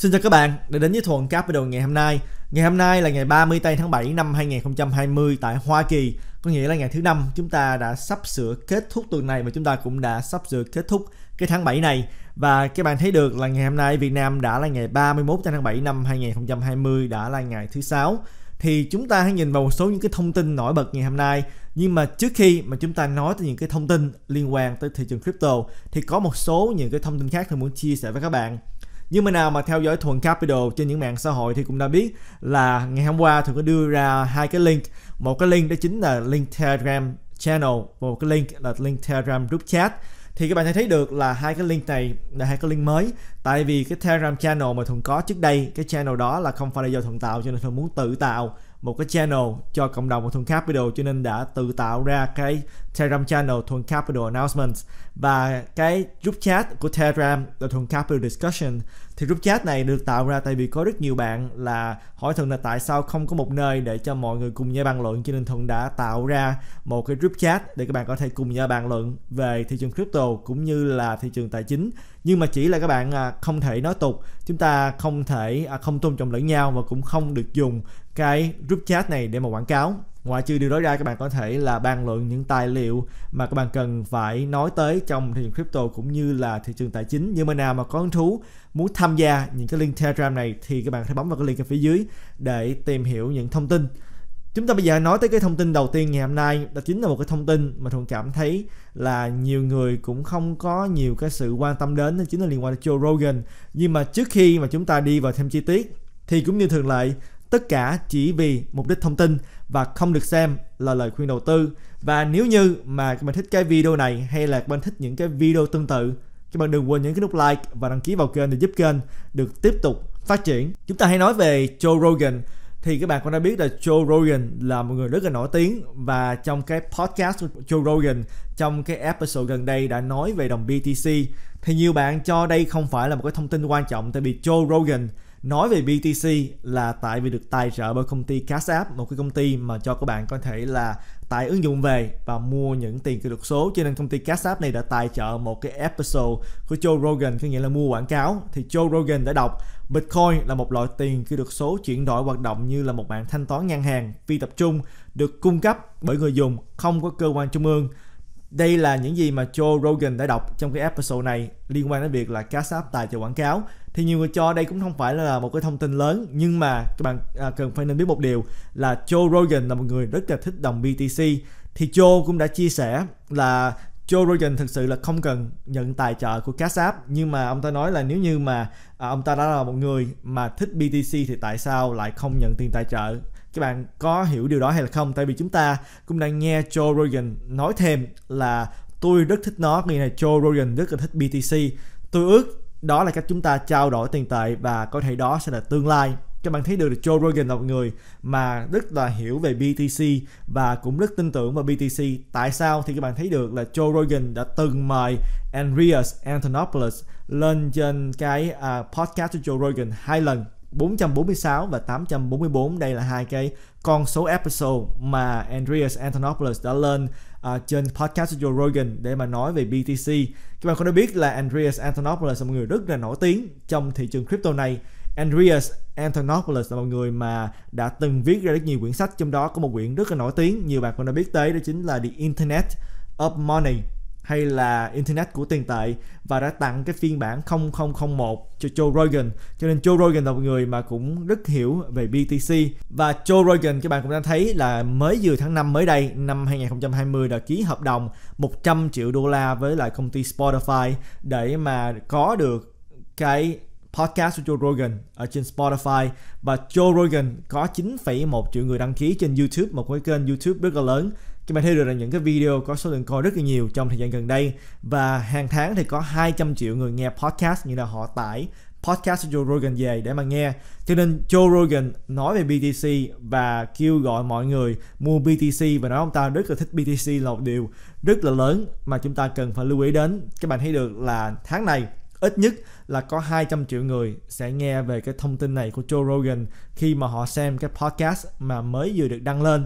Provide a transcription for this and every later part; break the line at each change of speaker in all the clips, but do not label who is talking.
Xin chào các bạn đã đến với Thuận video ngày hôm nay. Ngày hôm nay là ngày 30 tây tháng 7 năm 2020 tại Hoa Kỳ, có nghĩa là ngày thứ năm chúng ta đã sắp sửa kết thúc tuần này và chúng ta cũng đã sắp sửa kết thúc cái tháng 7 này. Và các bạn thấy được là ngày hôm nay Việt Nam đã là ngày 31 tháng 7 năm 2020 đã là ngày thứ sáu thì chúng ta hãy nhìn vào một số những cái thông tin nổi bật ngày hôm nay nhưng mà trước khi mà chúng ta nói tới những cái thông tin liên quan tới thị trường crypto thì có một số những cái thông tin khác tôi muốn chia sẻ với các bạn nhưng mà nào mà theo dõi thuần capital trên những mạng xã hội thì cũng đã biết là ngày hôm qua thuận có đưa ra hai cái link một cái link đó chính là link telegram channel và một cái link là link telegram group chat thì các bạn sẽ thấy được là hai cái link này là hai cái link mới tại vì cái telegram channel mà thuận có trước đây cái channel đó là không phải là do thuận tạo cho nên thuận muốn tự tạo một cái channel cho cộng đồng của Thuần Capital cho nên đã tự tạo ra cái Telegram channel Thuần Capital Announcements và cái group chat của Telegram là Thuần Capital Discussion thì group chat này được tạo ra tại vì có rất nhiều bạn là hỏi Thuần là tại sao không có một nơi để cho mọi người cùng nhau bàn luận cho nên Thuần đã tạo ra một cái group chat để các bạn có thể cùng nhau bàn luận về thị trường crypto cũng như là thị trường tài chính nhưng mà chỉ là các bạn à, không thể nói tục chúng ta không thể à, không tôn trọng lẫn nhau và cũng không được dùng cái group chat này để mà quảng cáo ngoại trừ điều đó ra các bạn có thể là bàn luận những tài liệu mà các bạn cần phải nói tới trong thị trường crypto cũng như là thị trường tài chính nhưng mà nào mà có hứng thú muốn tham gia những cái link telegram này thì các bạn hãy bấm vào cái link ở phía dưới để tìm hiểu những thông tin chúng ta bây giờ nói tới cái thông tin đầu tiên ngày hôm nay đó chính là một cái thông tin mà thuận cảm thấy là nhiều người cũng không có nhiều cái sự quan tâm đến đó chính là liên quan đến Joe Rogan nhưng mà trước khi mà chúng ta đi vào thêm chi tiết thì cũng như thường lệ tất cả chỉ vì mục đích thông tin và không được xem là lời khuyên đầu tư. Và nếu như mà các bạn thích cái video này hay là các bạn thích những cái video tương tự, các bạn đừng quên nhấn cái nút like và đăng ký vào kênh để giúp kênh được tiếp tục phát triển. Chúng ta hãy nói về Joe Rogan thì các bạn cũng đã biết là Joe Rogan là một người rất là nổi tiếng và trong cái podcast của Joe Rogan trong cái episode gần đây đã nói về đồng BTC thì nhiều bạn cho đây không phải là một cái thông tin quan trọng tại vì Joe Rogan nói về BTC là tại vì được tài trợ bởi công ty Cash App một cái công ty mà cho các bạn có thể là tải ứng dụng về và mua những tiền kỹ thuật số cho nên công ty Cash App này đã tài trợ một cái episode của Joe Rogan có nghĩa là mua quảng cáo thì Joe Rogan đã đọc Bitcoin là một loại tiền kỹ thuật số chuyển đổi hoạt động như là một mạng thanh toán ngân hàng phi tập trung được cung cấp bởi người dùng không có cơ quan trung ương đây là những gì mà Joe Rogan đã đọc trong cái episode này liên quan đến việc là Cash App tài trợ quảng cáo thì nhiều người cho đây cũng không phải là một cái thông tin lớn nhưng mà các bạn à, cần phải nên biết một điều là Joe Rogan là một người rất là thích đồng BTC thì Joe cũng đã chia sẻ là Joe Rogan thực sự là không cần nhận tài trợ của Cash App nhưng mà ông ta nói là nếu như mà à, ông ta đã là một người mà thích BTC thì tại sao lại không nhận tiền tài trợ các bạn có hiểu điều đó hay là không tại vì chúng ta cũng đang nghe Joe Rogan nói thêm là tôi rất thích nó vì này Joe Rogan rất là thích BTC tôi ước đó là cách chúng ta trao đổi tiền tệ và có thể đó sẽ là tương lai các bạn thấy được là Joe Rogan là một người mà rất là hiểu về BTC và cũng rất tin tưởng vào BTC. Tại sao thì các bạn thấy được là Joe Rogan đã từng mời Andreas Antonopoulos lên trên cái uh, podcast của Joe Rogan hai lần 446 và 844 đây là hai cái con số episode mà Andreas Antonopoulos đã lên uh, trên podcast của Joe Rogan để mà nói về BTC. Các bạn có đã biết là Andreas Antonopoulos là một người rất là nổi tiếng trong thị trường crypto này. Andreas Antonopoulos là một người mà đã từng viết ra rất nhiều quyển sách trong đó có một quyển rất là nổi tiếng nhiều bạn cũng đã biết tới đó chính là The Internet of Money hay là Internet của tiền tệ và đã tặng cái phiên bản 0001 cho Joe Rogan. Cho nên Joe Rogan là một người mà cũng rất hiểu về BTC và Joe Rogan các bạn cũng đang thấy là mới vừa tháng 5 mới đây năm 2020 đã ký hợp đồng 100 triệu đô la với lại công ty Spotify để mà có được cái podcast của Joe Rogan ở trên Spotify và Joe Rogan có 9,1 triệu người đăng ký trên YouTube một cái kênh YouTube rất là lớn Chúng ta thấy được là những cái video có số lượng coi rất là nhiều trong thời gian gần đây và hàng tháng thì có 200 triệu người nghe podcast như là họ tải podcast của Joe Rogan về để mà nghe. Cho nên Joe Rogan nói về BTC và kêu gọi mọi người mua BTC và nói ông ta rất là thích BTC là một điều rất là lớn mà chúng ta cần phải lưu ý đến. Các bạn thấy được là tháng này ít nhất là có 200 triệu người sẽ nghe về cái thông tin này của Joe Rogan khi mà họ xem cái podcast mà mới vừa được đăng lên.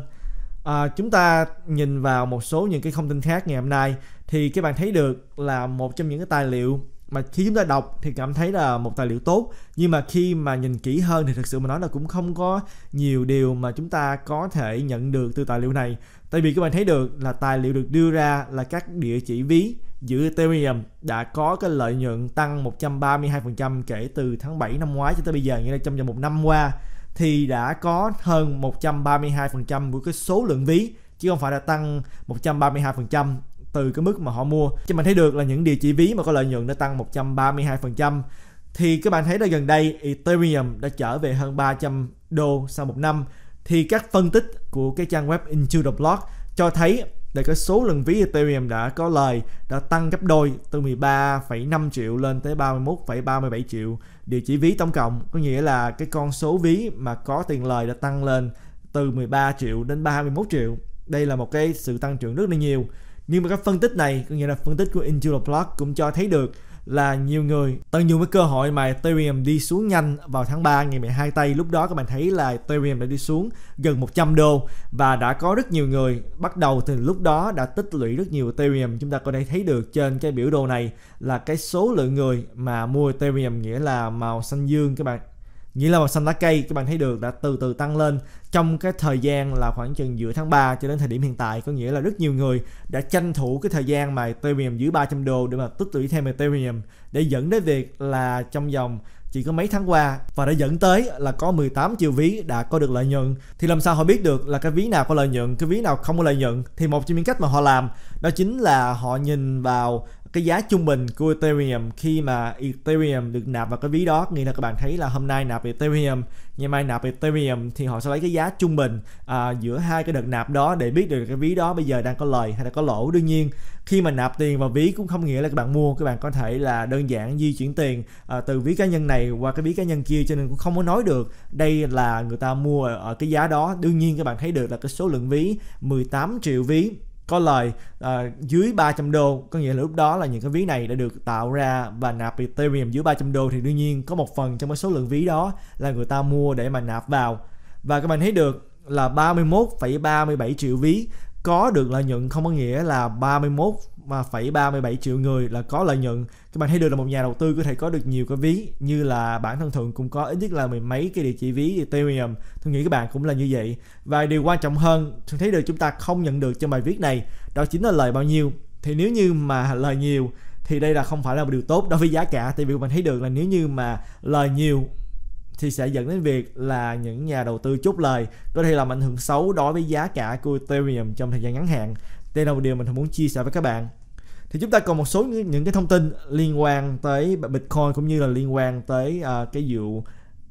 À, chúng ta nhìn vào một số những cái thông tin khác ngày hôm nay thì các bạn thấy được là một trong những cái tài liệu mà khi chúng ta đọc thì cảm thấy là một tài liệu tốt nhưng mà khi mà nhìn kỹ hơn thì thực sự mà nói là cũng không có nhiều điều mà chúng ta có thể nhận được từ tài liệu này tại vì các bạn thấy được là tài liệu được đưa ra là các địa chỉ ví giữa Ethereum đã có cái lợi nhuận tăng 132% kể từ tháng 7 năm ngoái cho tới bây giờ như là trong vòng một năm qua thì đã có hơn 132% của cái số lượng ví chứ không phải là tăng 132% từ cái mức mà họ mua. Cho mình thấy được là những địa chỉ ví mà có lợi nhuận đã tăng 132%. Thì các bạn thấy là gần đây Ethereum đã trở về hơn 300 đô sau một năm. Thì các phân tích của cái trang web Into the Block cho thấy là cái số lần ví Ethereum đã có lời đã tăng gấp đôi từ 13,5 triệu lên tới 31,37 triệu địa chỉ ví tổng cộng có nghĩa là cái con số ví mà có tiền lời đã tăng lên từ 13 triệu đến 31 triệu đây là một cái sự tăng trưởng rất là nhiều nhưng mà các phân tích này có nghĩa là phân tích của Angelo Block cũng cho thấy được là nhiều người tận dụng cái cơ hội mà Ethereum đi xuống nhanh vào tháng 3 ngày 12 tây lúc đó các bạn thấy là Ethereum đã đi xuống gần 100 đô và đã có rất nhiều người bắt đầu từ lúc đó đã tích lũy rất nhiều Ethereum chúng ta có thể thấy được trên cái biểu đồ này là cái số lượng người mà mua Ethereum nghĩa là màu xanh dương các bạn nghĩa là màu xanh lá cây các bạn thấy được đã từ từ tăng lên trong cái thời gian là khoảng chừng giữa tháng 3 cho đến thời điểm hiện tại có nghĩa là rất nhiều người đã tranh thủ cái thời gian mà Ethereum dưới 300 đô để mà tích lũy thêm Ethereum để dẫn đến việc là trong vòng chỉ có mấy tháng qua và đã dẫn tới là có 18 triệu ví đã có được lợi nhuận thì làm sao họ biết được là cái ví nào có lợi nhuận cái ví nào không có lợi nhuận thì một trong những cách mà họ làm đó chính là họ nhìn vào cái giá trung bình của Ethereum khi mà Ethereum được nạp vào cái ví đó nghĩa là các bạn thấy là hôm nay nạp Ethereum ngày mai nạp Ethereum thì họ sẽ lấy cái giá trung bình à, giữa hai cái đợt nạp đó để biết được cái ví đó bây giờ đang có lời hay là có lỗ đương nhiên khi mà nạp tiền vào ví cũng không nghĩa là các bạn mua các bạn có thể là đơn giản di chuyển tiền à, từ ví cá nhân này qua cái ví cá nhân kia cho nên cũng không có nói được đây là người ta mua ở cái giá đó đương nhiên các bạn thấy được là cái số lượng ví 18 triệu ví có lời uh, dưới 300 đô có nghĩa là lúc đó là những cái ví này đã được tạo ra và nạp Ethereum dưới 300 đô thì đương nhiên có một phần trong cái số lượng ví đó là người ta mua để mà nạp vào và các bạn thấy được là 31,37 triệu ví có được lợi nhuận không có nghĩa là 31 mà phẩy 37 triệu người là có lợi nhuận các bạn thấy được là một nhà đầu tư có thể có được nhiều cái ví như là bản thân thường cũng có ít nhất là mười mấy cái địa chỉ ví Ethereum tôi nghĩ các bạn cũng là như vậy và điều quan trọng hơn tôi thấy được chúng ta không nhận được trong bài viết này đó chính là lời bao nhiêu thì nếu như mà lời nhiều thì đây là không phải là một điều tốt đối với giá cả tại vì mình thấy được là nếu như mà lời nhiều thì sẽ dẫn đến việc là những nhà đầu tư chốt lời có thể làm ảnh hưởng xấu đối với giá cả của Ethereum trong thời gian ngắn hạn. Đây là một điều mình muốn chia sẻ với các bạn. Thì chúng ta còn một số những cái thông tin liên quan tới Bitcoin cũng như là liên quan tới uh, cái vụ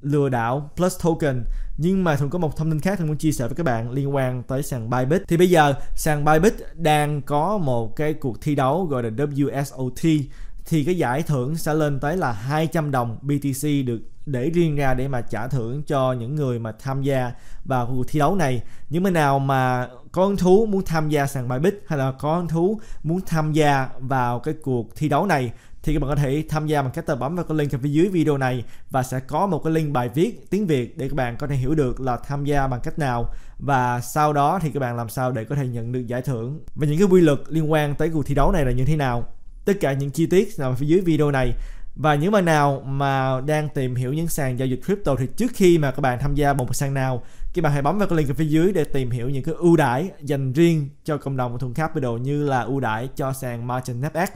lừa đảo plus token nhưng mà thường có một thông tin khác thường muốn chia sẻ với các bạn liên quan tới sàn Bybit thì bây giờ sàn Bybit đang có một cái cuộc thi đấu gọi là WSOT thì cái giải thưởng sẽ lên tới là 200 đồng BTC được để riêng ra để mà trả thưởng cho những người mà tham gia vào cuộc thi đấu này những bên nào mà có hứng thú muốn tham gia sàn bài bích hay là có hứng thú muốn tham gia vào cái cuộc thi đấu này thì các bạn có thể tham gia bằng cách tờ bấm vào cái link ở phía dưới video này và sẽ có một cái link bài viết tiếng Việt để các bạn có thể hiểu được là tham gia bằng cách nào và sau đó thì các bạn làm sao để có thể nhận được giải thưởng và những cái quy luật liên quan tới cuộc thi đấu này là như thế nào tất cả những chi tiết nằm phía dưới video này và những bạn nào mà đang tìm hiểu những sàn giao dịch crypto thì trước khi mà các bạn tham gia một sàn nào các bạn hãy bấm vào cái link ở phía dưới để tìm hiểu những cái ưu đãi dành riêng cho cộng đồng của Thuận Capital như là ưu đãi cho sàn Margin FX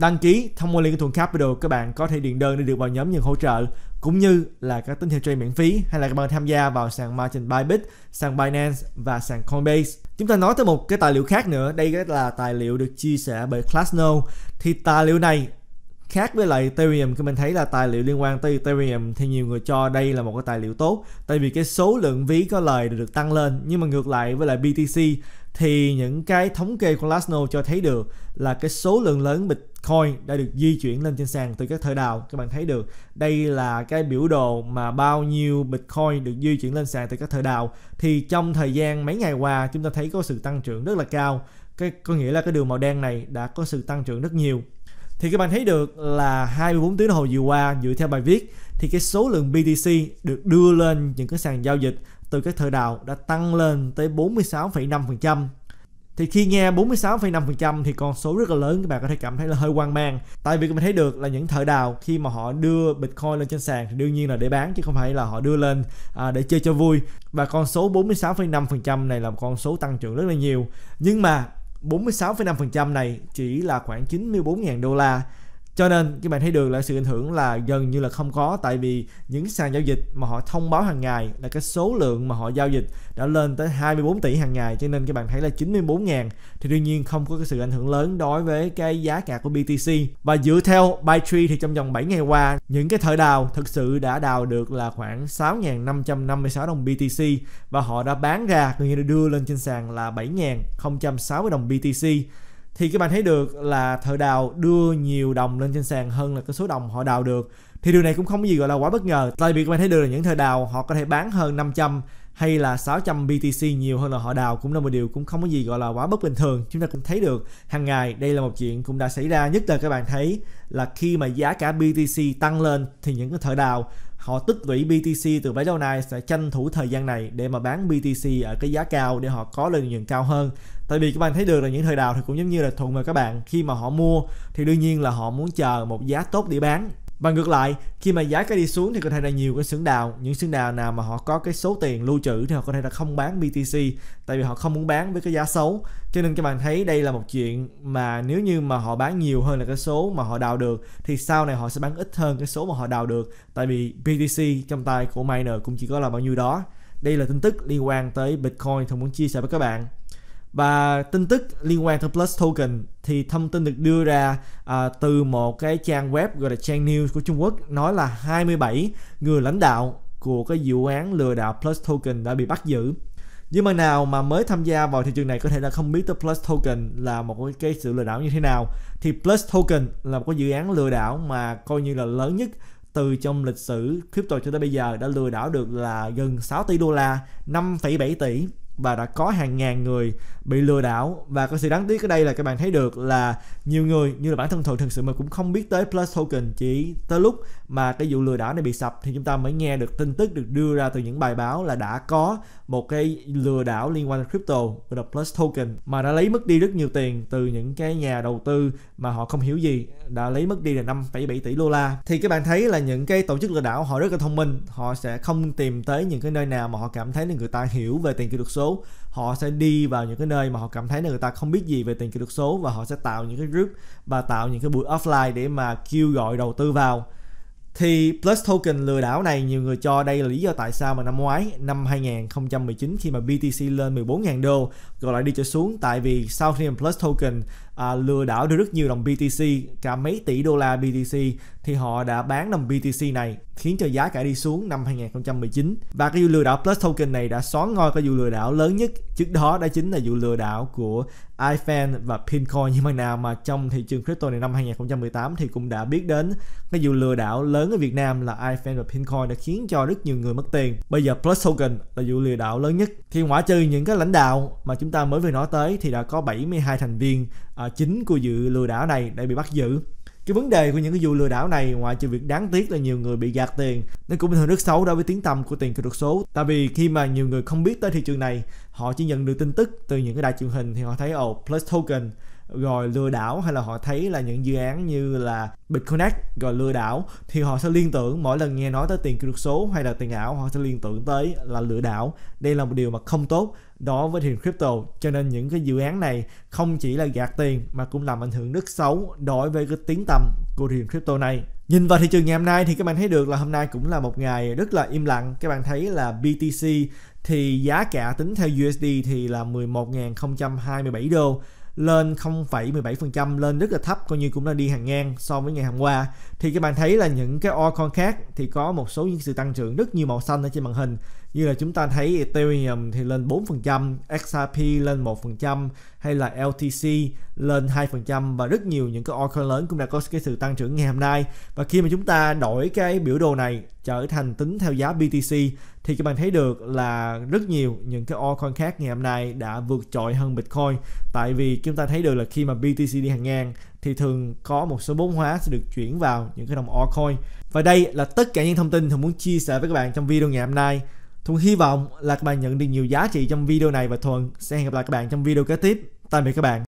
Đăng ký thông qua link của Thuận Capital, các bạn có thể điện đơn để được vào nhóm nhận hỗ trợ cũng như là các tín hiệu trade miễn phí hay là các bạn tham gia vào sàn margin Bybit, sàn Binance và sàn Coinbase. Chúng ta nói tới một cái tài liệu khác nữa, đây là tài liệu được chia sẻ bởi Classno. Thì tài liệu này khác với lại Ethereum khi mình thấy là tài liệu liên quan tới Ethereum thì nhiều người cho đây là một cái tài liệu tốt tại vì cái số lượng ví có lời được tăng lên nhưng mà ngược lại với lại BTC thì những cái thống kê của Lasno cho thấy được là cái số lượng lớn bịch Bitcoin đã được di chuyển lên trên sàn từ các thời đào các bạn thấy được đây là cái biểu đồ mà bao nhiêu bitcoin được di chuyển lên sàn từ các thời đào thì trong thời gian mấy ngày qua chúng ta thấy có sự tăng trưởng rất là cao cái có nghĩa là cái đường màu đen này đã có sự tăng trưởng rất nhiều thì các bạn thấy được là 24 tiếng đồng hồ vừa qua dựa theo bài viết thì cái số lượng BTC được đưa lên những cái sàn giao dịch từ các thời đào đã tăng lên tới 46,5% thì khi nghe 46,5% thì con số rất là lớn các bạn có thể cảm thấy là hơi hoang mang tại vì mình thấy được là những thợ đào khi mà họ đưa bitcoin lên trên sàn thì đương nhiên là để bán chứ không phải là họ đưa lên à, để chơi cho vui và con số 46,5% này là một con số tăng trưởng rất là nhiều nhưng mà 46,5% này chỉ là khoảng 94.000 đô la cho nên các bạn thấy được là sự ảnh hưởng là gần như là không có tại vì những sàn giao dịch mà họ thông báo hàng ngày là cái số lượng mà họ giao dịch đã lên tới 24 tỷ hàng ngày cho nên các bạn thấy là 94 ngàn thì đương nhiên không có cái sự ảnh hưởng lớn đối với cái giá cả của BTC và dựa theo Bytree thì trong vòng 7 ngày qua những cái thợ đào thực sự đã đào được là khoảng 6.556 đồng BTC và họ đã bán ra gần như đưa lên trên sàn là 7.060 đồng BTC thì các bạn thấy được là thợ đào đưa nhiều đồng lên trên sàn hơn là cái số đồng họ đào được thì điều này cũng không có gì gọi là quá bất ngờ tại vì các bạn thấy được là những thợ đào họ có thể bán hơn 500 hay là 600 BTC nhiều hơn là họ đào cũng là một điều cũng không có gì gọi là quá bất bình thường chúng ta cũng thấy được hàng ngày đây là một chuyện cũng đã xảy ra nhất là các bạn thấy là khi mà giá cả BTC tăng lên thì những cái thợ đào họ tích lũy BTC từ bấy lâu nay sẽ tranh thủ thời gian này để mà bán BTC ở cái giá cao để họ có lợi nhuận cao hơn tại vì các bạn thấy được là những thời đào thì cũng giống như là thuận mà các bạn khi mà họ mua thì đương nhiên là họ muốn chờ một giá tốt để bán và ngược lại khi mà giá cái đi xuống thì có thể là nhiều cái xưởng đào những xưởng đào nào mà họ có cái số tiền lưu trữ thì họ có thể là không bán BTC tại vì họ không muốn bán với cái giá xấu cho nên các bạn thấy đây là một chuyện mà nếu như mà họ bán nhiều hơn là cái số mà họ đào được thì sau này họ sẽ bán ít hơn cái số mà họ đào được tại vì BTC trong tay của miner cũng chỉ có là bao nhiêu đó đây là tin tức liên quan tới Bitcoin tôi muốn chia sẻ với các bạn và tin tức liên quan tới Plus Token thì thông tin được đưa ra à, từ một cái trang web gọi là Trang News của Trung Quốc nói là 27 người lãnh đạo của cái vụ án lừa đảo Plus Token đã bị bắt giữ. Nhưng mà nào mà mới tham gia vào thị trường này có thể là không biết tới Plus Token là một cái sự lừa đảo như thế nào thì Plus Token là một cái dự án lừa đảo mà coi như là lớn nhất từ trong lịch sử crypto cho tới bây giờ đã lừa đảo được là gần 6 tỷ đô la, 5,7 tỷ và đã có hàng ngàn người bị lừa đảo và có sự đáng tiếc ở đây là các bạn thấy được là nhiều người như là bản thân thuận thực sự mà cũng không biết tới plus token chỉ tới lúc mà cái vụ lừa đảo này bị sập thì chúng ta mới nghe được tin tức được đưa ra từ những bài báo là đã có một cái lừa đảo liên quan đến crypto gọi là plus token mà đã lấy mất đi rất nhiều tiền từ những cái nhà đầu tư mà họ không hiểu gì đã lấy mất đi là 5,7 tỷ đô la thì các bạn thấy là những cái tổ chức lừa đảo họ rất là thông minh họ sẽ không tìm tới những cái nơi nào mà họ cảm thấy là người ta hiểu về tiền kỹ thuật số họ sẽ đi vào những cái nơi mà họ cảm thấy là người ta không biết gì về tiền kỹ thuật số và họ sẽ tạo những cái group và tạo những cái buổi offline để mà kêu gọi đầu tư vào thì Plus Token lừa đảo này nhiều người cho đây là lý do tại sao mà năm ngoái năm 2019 khi mà BTC lên 14.000 đô rồi lại đi trở xuống tại vì sau khi Plus Token à, lừa đảo được rất nhiều đồng BTC cả mấy tỷ đô la BTC thì họ đã bán đồng BTC này khiến cho giá cả đi xuống năm 2019 và cái vụ lừa đảo Plus Token này đã xóa ngôi cái vụ lừa đảo lớn nhất trước đó đó chính là vụ lừa đảo của iFan và Pincoin nhưng mà nào mà trong thị trường crypto này năm 2018 thì cũng đã biết đến cái vụ lừa đảo lớn ở Việt Nam là iFan và Pincoin đã khiến cho rất nhiều người mất tiền bây giờ Plus Token là vụ lừa đảo lớn nhất thì ngoại trừ những cái lãnh đạo mà chúng ta mới vừa nói tới thì đã có 72 thành viên À, chính của vụ lừa đảo này đã bị bắt giữ cái vấn đề của những cái vụ lừa đảo này ngoài trừ việc đáng tiếc là nhiều người bị gạt tiền nó cũng hình rất xấu đối với tiếng tăm của tiền kỹ thuật số tại vì khi mà nhiều người không biết tới thị trường này họ chỉ nhận được tin tức từ những cái đài truyền hình thì họ thấy ồ oh, plus token rồi lừa đảo hay là họ thấy là những dự án như là Bitconnect rồi lừa đảo thì họ sẽ liên tưởng mỗi lần nghe nói tới tiền kỹ thuật số hay là tiền ảo họ sẽ liên tưởng tới là lừa đảo đây là một điều mà không tốt đó với thị trường crypto cho nên những cái dự án này không chỉ là gạt tiền mà cũng làm ảnh hưởng rất xấu đối với cái tiếng tầm của thị trường crypto này Nhìn vào thị trường ngày hôm nay thì các bạn thấy được là hôm nay cũng là một ngày rất là im lặng. Các bạn thấy là BTC thì giá cả tính theo USD thì là 11.027 đô lên 0,17% lên rất là thấp coi như cũng là đi hàng ngang so với ngày hôm qua thì các bạn thấy là những cái altcoin khác thì có một số những sự tăng trưởng rất nhiều màu xanh ở trên màn hình như là chúng ta thấy Ethereum thì lên 4%, XRP lên 1% hay là LTC lên 2% và rất nhiều những cái altcoin lớn cũng đã có cái sự tăng trưởng ngày hôm nay. Và khi mà chúng ta đổi cái biểu đồ này trở thành tính theo giá BTC thì các bạn thấy được là rất nhiều những cái altcoin khác ngày hôm nay đã vượt trội hơn Bitcoin tại vì chúng ta thấy được là khi mà BTC đi hàng ngang thì thường có một số vốn hóa sẽ được chuyển vào những cái đồng altcoin và đây là tất cả những thông tin thường muốn chia sẻ với các bạn trong video ngày hôm nay Thuận hy vọng là các bạn nhận được nhiều giá trị trong video này và Thuận sẽ hẹn gặp lại các bạn trong video kế tiếp. Tạm biệt các bạn.